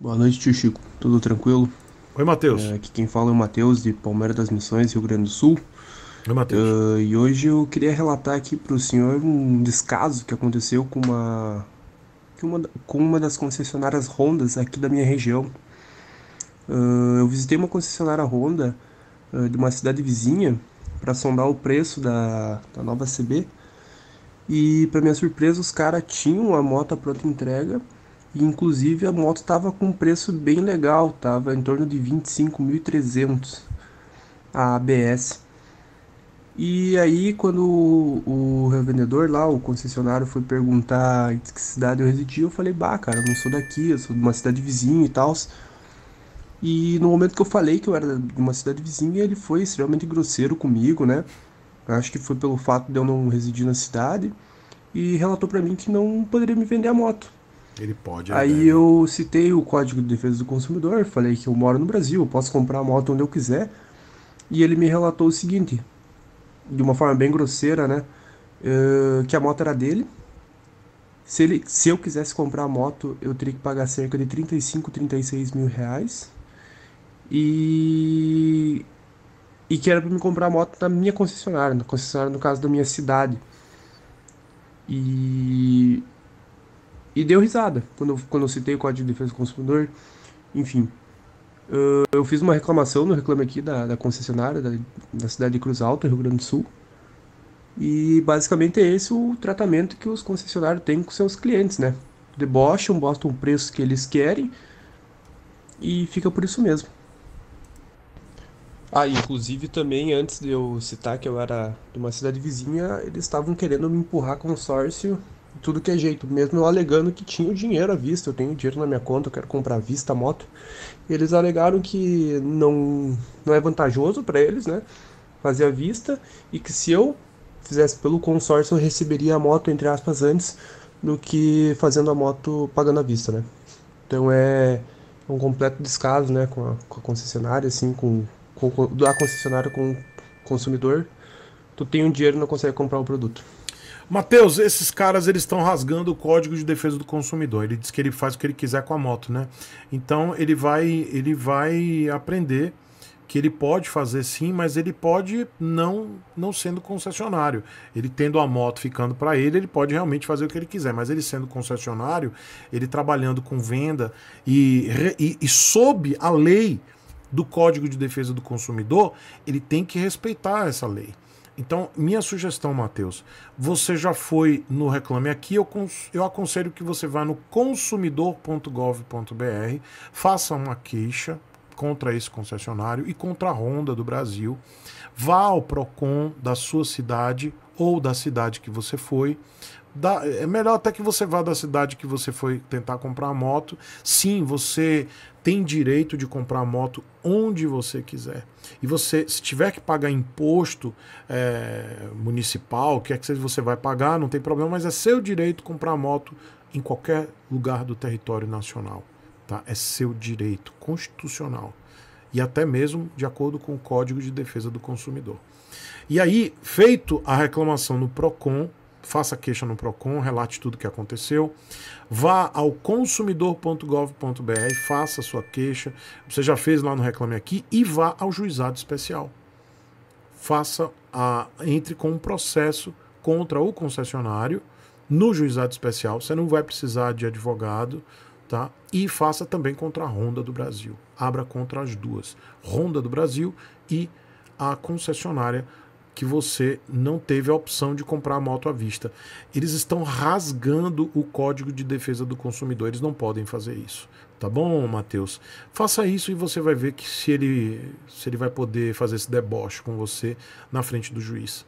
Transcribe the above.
Boa noite, tio Chico. Tudo tranquilo? Oi, Matheus. É, aqui quem fala é o Matheus, de Palmeiras das Missões, Rio Grande do Sul. Oi, Matheus. Uh, e hoje eu queria relatar aqui para o senhor um descaso que aconteceu com uma, com uma, com uma das concessionárias Hondas aqui da minha região. Uh, eu visitei uma concessionária Honda uh, de uma cidade vizinha para sondar o preço da, da nova CB. E, para minha surpresa, os caras tinham a moto pronta entrega e, inclusive a moto estava com um preço bem legal, estava em torno de 25.300 a ABS. E aí quando o, o revendedor lá, o concessionário foi perguntar de que cidade eu residia, eu falei: "Bah, cara, eu não sou daqui, eu sou de uma cidade vizinha e tal". E no momento que eu falei que eu era de uma cidade vizinha, ele foi extremamente grosseiro comigo, né? Acho que foi pelo fato de eu não residir na cidade e relatou para mim que não poderia me vender a moto. Ele pode. Ele é Aí deve. eu citei o Código de Defesa do Consumidor, falei que eu moro no Brasil, posso comprar a moto onde eu quiser. E ele me relatou o seguinte, de uma forma bem grosseira, né? Eh, que a moto era dele. Se, ele, se eu quisesse comprar a moto, eu teria que pagar cerca de 35, 36 mil reais. E, e que era para me comprar a moto na minha concessionária, na concessionária no caso da minha cidade. E e deu risada quando, quando eu citei o Código de Defesa do Consumidor. Enfim, ah, eu fiz uma reclamação no Reclame Aqui da, da concessionária da, da, cidade de Cruz Alta, Rio Grande do Sul. E basicamente é esse o tratamento que os concessionários têm com seus clientes, né? Debocham, botam o preço que eles querem e fica por isso mesmo. Ah, inclusive também antes de eu citar que eu era de uma cidade vizinha, eles estavam querendo me empurrar consórcio tudo que é jeito, mesmo eu alegando que tinha o dinheiro à vista, eu tenho dinheiro na minha conta, eu quero comprar à vista a moto. Eles alegaram que não, não é vantajoso para eles, né? Fazer a vista e que se eu fizesse pelo consórcio eu receberia a moto, entre aspas, antes do que fazendo a moto pagando à vista, né? Então é, é um completo descaso, né, com a, com a concessionária, assim, com, com, da concessionária com o consumidor. Tu tem o um dinheiro e não consegue comprar o produto. Matheus, esses caras eles estão rasgando o código de defesa do consumidor. Ele diz que ele faz o que ele quiser com a moto, né? Então ele vai, ele vai aprender que ele pode fazer sim, mas ele pode não não sendo concessionário. Ele tendo a moto ficando para ele, ele pode realmente fazer o que ele quiser, mas ele sendo concessionário, ele trabalhando com venda e, e, e sob a lei do Código de Defesa do Consumidor, ele tem que respeitar essa lei. Então, minha sugestão, Matheus, você já foi no Reclame Aqui, eu, eu aconselho que você vá no consumidor.gov.br, faça uma queixa contra esse concessionário e contra a Honda do Brasil. Vá ao Procon da sua cidade ou da cidade que você foi, é melhor até que você vá da cidade que você foi tentar comprar a moto. Sim, você tem direito de comprar a moto onde você quiser. E você, se tiver que pagar imposto é, municipal, o que é que você vai pagar, não tem problema, mas é seu direito comprar a moto em qualquer lugar do território nacional. Tá? É seu direito constitucional. E até mesmo de acordo com o Código de Defesa do Consumidor. E aí, feito a reclamação no PROCON, faça queixa no PROCON, relate tudo o que aconteceu. Vá ao consumidor.gov.br, faça sua queixa. Você já fez lá no Reclame Aqui e vá ao juizado especial. Faça a entre com um processo contra o concessionário no juizado especial. Você não vai precisar de advogado, tá? E faça também contra a Ronda do Brasil. Abra contra as duas, Ronda do Brasil e a concessionária que você não teve a opção de comprar a moto à vista. Eles estão rasgando o Código de Defesa do Consumidor, eles não podem fazer isso. Tá bom, Matheus? Faça isso e você vai ver que se ele, se ele vai poder fazer esse deboche com você na frente do juiz.